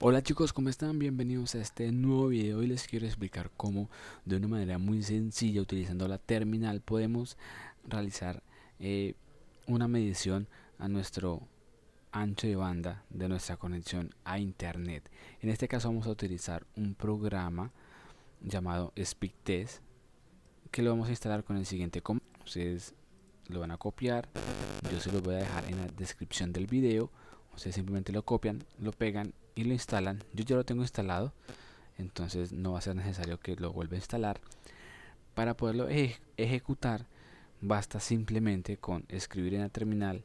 Hola chicos, ¿cómo están? Bienvenidos a este nuevo video y les quiero explicar cómo de una manera muy sencilla utilizando la terminal podemos realizar eh, una medición a nuestro ancho de banda de nuestra conexión a internet. En este caso vamos a utilizar un programa llamado SpeakTest que lo vamos a instalar con el siguiente comando. Ustedes lo van a copiar, yo se lo voy a dejar en la descripción del video. Ustedes simplemente lo copian, lo pegan y lo instalan. Yo ya lo tengo instalado, entonces no va a ser necesario que lo vuelva a instalar. Para poderlo ejecutar, basta simplemente con escribir en la terminal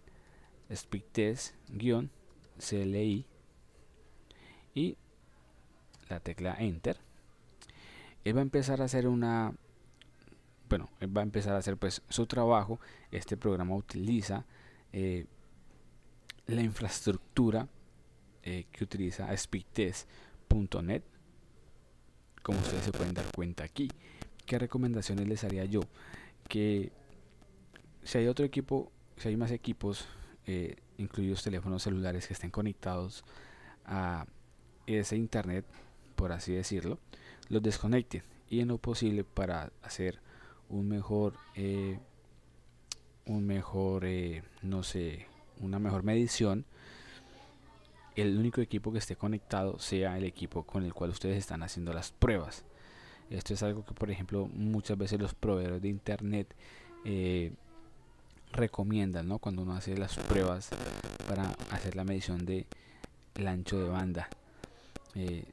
speedtest-cli y la tecla enter. Él va a empezar a hacer una bueno, él va a empezar a hacer pues su trabajo. Este programa utiliza eh, la infraestructura eh, que utiliza speedtest.net. Como ustedes se pueden dar cuenta aquí. ¿Qué recomendaciones les haría yo? Que si hay otro equipo, si hay más equipos, eh, incluidos teléfonos celulares que estén conectados a ese internet, por así decirlo, los desconecten y en lo posible para hacer un mejor, eh, un mejor, no sé, una mejor medición el único equipo que esté conectado sea el equipo con el cual ustedes están haciendo las pruebas. Esto es algo que, por ejemplo, muchas veces los proveedores de internet eh, recomiendan, Cuando uno hace las pruebas para hacer la medición de ancho de banda. Eh,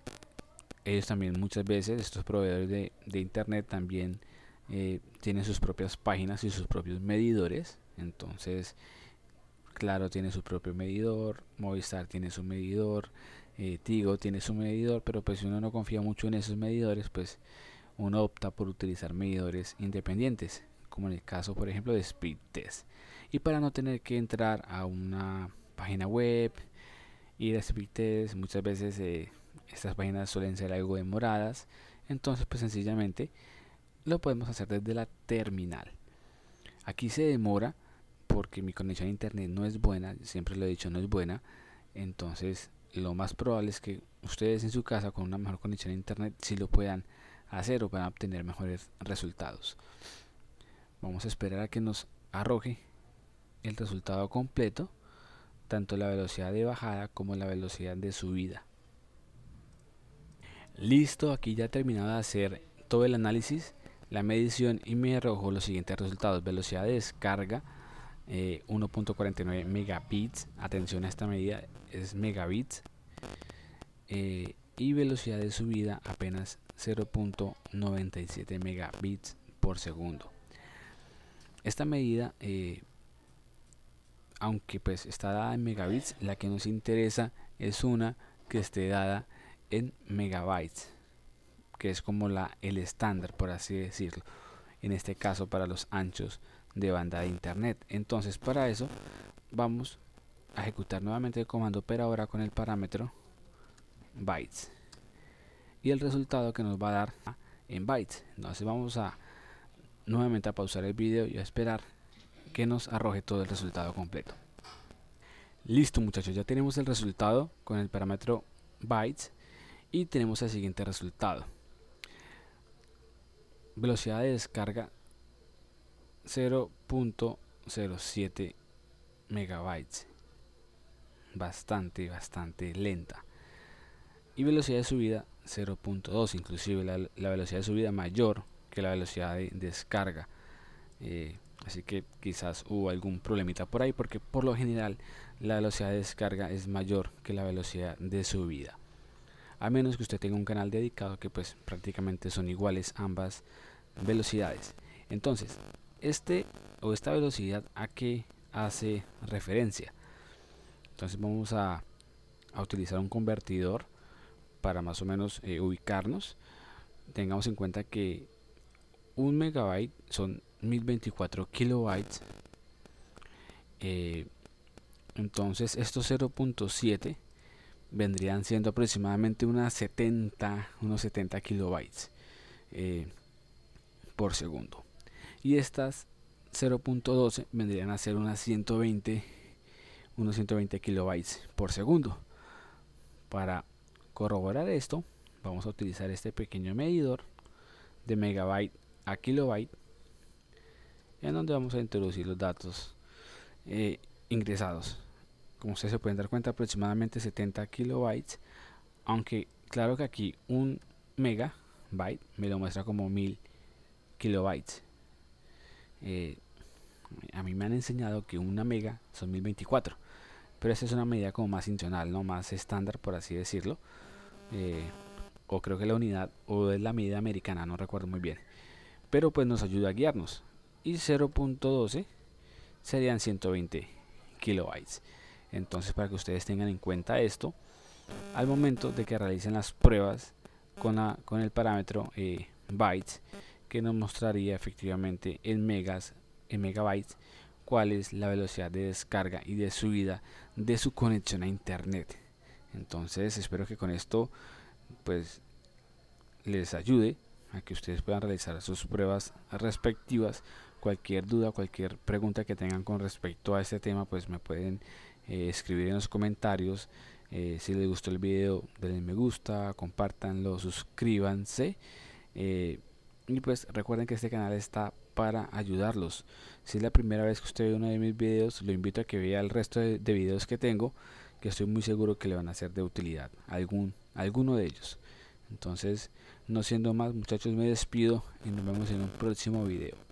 ellos también muchas veces, estos proveedores de, internet también eh, tienen sus propias páginas y sus propios medidores. Entonces, Claro tiene su propio medidor, Movistar tiene su medidor, eh, Tigo tiene su medidor, pero pues si uno no confía mucho en esos medidores, pues uno opta por utilizar medidores independientes, como en el caso por ejemplo de Speedtest Y para no tener que entrar a una página web, Y a Speedtest muchas veces eh, estas páginas suelen ser algo demoradas, entonces pues sencillamente lo podemos hacer desde la terminal. Aquí se demora porque mi conexión a internet no es buena, siempre lo he dicho, no es buena. Entonces, lo más probable es que ustedes en su casa con una mejor conexión a internet si lo puedan hacer o puedan obtener mejores resultados. Vamos a esperar a que nos arroje el resultado completo, tanto la velocidad de bajada como la velocidad de subida. Listo, aquí ya he terminado de hacer todo el análisis, la medición y me arrojo los siguientes resultados. Velocidad de descarga 1.49 eh, megabits. Atención a esta medida, es megabits. Eh, y velocidad de subida apenas 0.97 megabits por segundo. Esta medida, eh, aunque pues está dada en megabits, la que nos interesa es una que esté dada en megabytes, que es como la, el estándar, por así decirlo. En este caso para los anchos de banda de internet. Entonces para eso vamos a ejecutar nuevamente el comando ahora con el parámetro bytes y el resultado que nos va a dar en bytes. Entonces vamos a nuevamente a pausar el vídeo y a esperar que nos arroje todo el resultado completo. Listo muchachos, ya tenemos el resultado con el parámetro bytes y tenemos el siguiente resultado. Velocidad de descarga 0.07 megabytes. Bastante, bastante lenta. Y velocidad de subida 0.2, inclusive la, velocidad de subida mayor que la velocidad de descarga. Eh, así que quizás hubo algún problemita por ahí porque por lo general la velocidad de descarga es mayor que la velocidad de subida. A menos que usted tenga un canal dedicado que pues prácticamente son iguales ambas velocidades. Entonces, este o esta velocidad a que hace referencia. Entonces vamos a, utilizar un convertidor para más o menos eh, ubicarnos. Tengamos en cuenta que un megabyte son 1024 kilobytes. Eh, entonces estos 0.7 vendrían siendo aproximadamente unas 70, unos 70 kilobytes eh, por segundo y estas 0.12 vendrían a ser unas 120 unos 120 kilobytes por segundo para corroborar esto vamos a utilizar este pequeño medidor de megabyte a kilobyte en donde vamos a introducir los datos eh, ingresados como ustedes se pueden dar cuenta aproximadamente 70 kilobytes aunque claro que aquí un megabyte me lo muestra como 1000 kilobytes eh, a mí me han enseñado que una mega son 1024 pero esa es una medida como más intencional no más estándar por así decirlo eh, o creo que la unidad o es la medida americana no recuerdo muy bien pero pues nos ayuda a guiarnos y 0.12 serían 120 kilobytes entonces para que ustedes tengan en cuenta esto al momento de que realicen las pruebas con, con el parámetro eh, bytes que nos mostraría efectivamente en megas, en megabytes, cuál es la velocidad de descarga y de subida de su conexión a internet. Entonces espero que con esto pues les ayude a que ustedes puedan realizar sus pruebas respectivas. Cualquier duda, cualquier pregunta que tengan con respecto a este tema, pues me pueden eh, escribir en los comentarios. Eh, si les gustó el video, denle me gusta, compartanlo, suscríbanse. Eh, y pues recuerden que este canal está para ayudarlos. Si es la primera vez que usted ve uno de mis videos, lo invito a que vea el resto de, videos que tengo, que estoy muy seguro que le van a ser de utilidad, algún, alguno de ellos. Entonces, no siendo más, muchachos, me despido y nos vemos en un próximo video.